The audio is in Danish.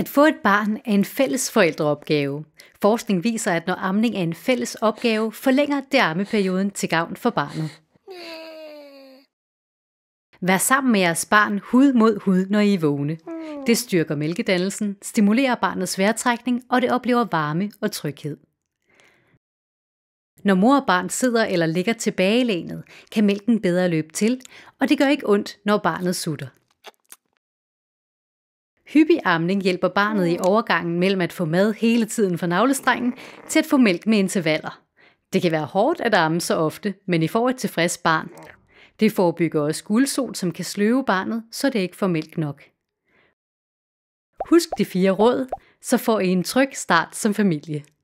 At få et barn er en fælles forældreopgave. Forskning viser, at når amning er en fælles opgave, forlænger det ammeperioden til gavn for barnet. Vær sammen med jeres barn hud mod hud, når I er vågne. Det styrker mælkedannelsen, stimulerer barnets vejrtrækning, og det oplever varme og tryghed. Når mor og barn sidder eller ligger tilbagelænet, kan mælken bedre løbe til, og det gør ikke ondt, når barnet sutter. Hyppig amning hjælper barnet i overgangen mellem at få mad hele tiden fra navlestrengen til at få mælk med intervaller. Det kan være hårdt at amme så ofte, men I får et tilfreds barn. Det forebygger også guldsol, som kan sløve barnet, så det ikke får mælk nok. Husk de fire råd, så får I en tryg start som familie.